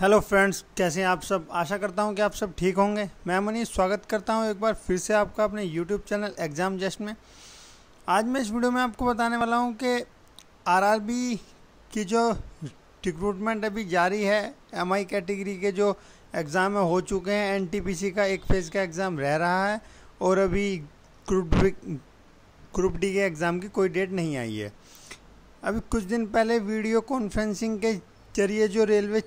hello friends कैसे हैं आप सब आशा करता हूं कि आप सब ठीक होंगे मैं मनीष स्वागत करता हूं एक बार फिर से आपका अपने यूट्यूब चैनल एग्ज़ाम जस्ट में आज मैं इस वीडियो में आपको बताने वाला हूं कि आरआरबी की जो रिक्रूटमेंट अभी जारी है एमआई कैटेगरी के जो एग्ज़ाम हो चुके हैं एन का एक फेज़ का एग्ज़ाम रह रहा है और अभी ग्रुप ग्रुप डी के एग्ज़ाम की कोई डेट नहीं आई है अभी कुछ दिन पहले वीडियो कॉन्फ्रेंसिंग के जरिए जो रेलवे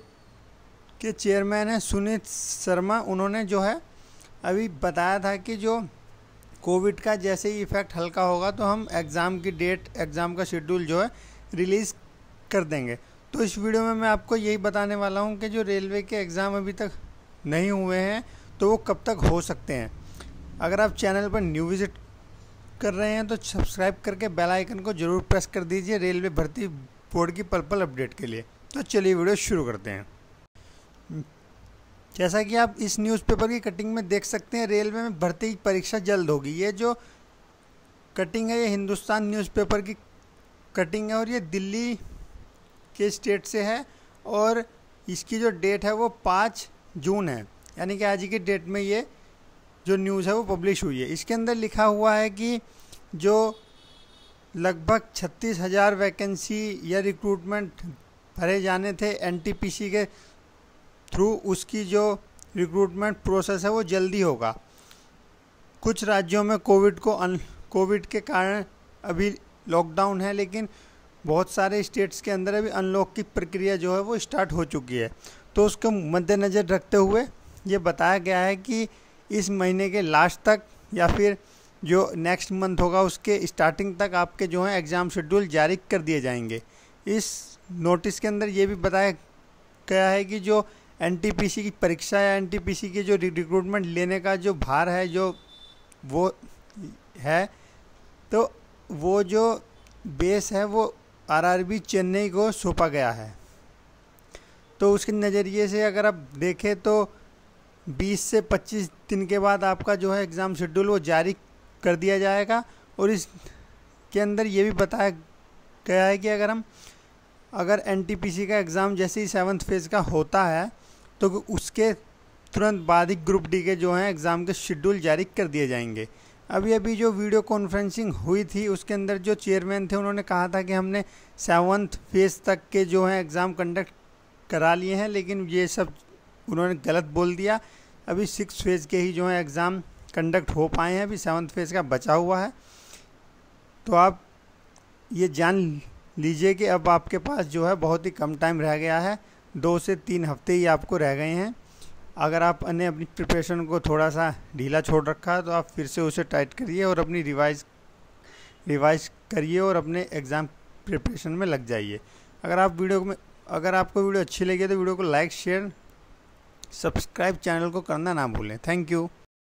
के चेयरमैन हैं सुनीत शर्मा उन्होंने जो है अभी बताया था कि जो कोविड का जैसे ही इफ़ेक्ट हल्का होगा तो हम एग्ज़ाम की डेट एग्ज़ाम का शेड्यूल जो है रिलीज़ कर देंगे तो इस वीडियो में मैं आपको यही बताने वाला हूँ कि जो रेलवे के एग्ज़ाम अभी तक नहीं हुए हैं तो वो कब तक हो सकते हैं अगर आप चैनल पर न्यू विज़िट कर रहे हैं तो सब्सक्राइब करके बेल आइकन को ज़रूर प्रेस कर दीजिए रेलवे भर्ती बोर्ड की पल पल अपडेट के लिए तो चलिए वीडियो शुरू करते हैं जैसा कि आप इस न्यूज़पेपर की कटिंग में देख सकते हैं रेलवे में भर्ती की परीक्षा जल्द होगी ये जो कटिंग है ये हिंदुस्तान न्यूज़पेपर की कटिंग है और ये दिल्ली के स्टेट से है और इसकी जो डेट है वो पाँच जून है यानी कि आज की डेट में ये जो न्यूज़ है वो पब्लिश हुई है इसके अंदर लिखा हुआ है कि जो लगभग छत्तीस हज़ार वैकेंसी या रिक्रूटमेंट भरे जाने थे एनटीपीसी के थ्रू उसकी जो रिक्रूटमेंट प्रोसेस है वो जल्दी होगा कुछ राज्यों में कोविड को अन कोविड के कारण अभी लॉकडाउन है लेकिन बहुत सारे स्टेट्स के अंदर अभी अनलॉक की प्रक्रिया जो है वो स्टार्ट हो चुकी है तो उसको मद्देनज़र रखते हुए ये बताया गया है कि इस महीने के लास्ट तक या फिर जो नेक्स्ट मंथ होगा उसके स्टार्टिंग तक आपके जो है एग्ज़ाम शेड्यूल जारी कर दिए जाएंगे इस नोटिस के अंदर ये भी बताया गया है कि जो एनटीपीसी की परीक्षा या एनटीपीसी के जो रिक्रूटमेंट लेने का जो भार है जो वो है तो वो जो बेस है वो आरआरबी चेन्नई को सौंपा गया है तो उसके नज़रिए से अगर आप देखें तो 20 से 25 दिन के बाद आपका जो है एग्ज़ाम शेड्यूल वो जारी कर दिया जाएगा और इस के अंदर ये भी बताया गया है कि अगर हम अगर एनटीपीसी का एग्ज़ाम जैसे ही सेवन्थ फेज़ का होता है तो उसके तुरंत बाद ही ग्रुप डी के जो हैं एग्ज़ाम के शेड्यूल जारी कर दिए जाएंगे अभी अभी जो वीडियो कॉन्फ्रेंसिंग हुई थी उसके अंदर जो चेयरमैन थे उन्होंने कहा था कि हमने सेवन्थ फेज़ तक के जो हैं एग्ज़ाम कंडक्ट करा लिए हैं लेकिन ये सब उन्होंने गलत बोल दिया अभी सिक्स फेज़ के ही जो हैं एग्ज़ाम कंडक्ट हो पाए हैं अभी सेवन्थ फेज़ का बचा हुआ है तो आप ये जान लीजिए कि अब आपके पास जो है बहुत ही कम टाइम रह गया है दो से तीन हफ्ते ही आपको रह गए हैं अगर आपने अपनी प्रिपरेशन को थोड़ा सा ढीला छोड़ रखा है तो आप फिर से उसे टाइट करिए और अपनी रिवाइज रिवाइज करिए और अपने एग्ज़ाम प्रिपरेशन में लग जाइए अगर आप वीडियो में अगर आपको वीडियो अच्छी लगी तो वीडियो को लाइक शेयर सब्सक्राइब चैनल को करना ना भूलें थैंक यू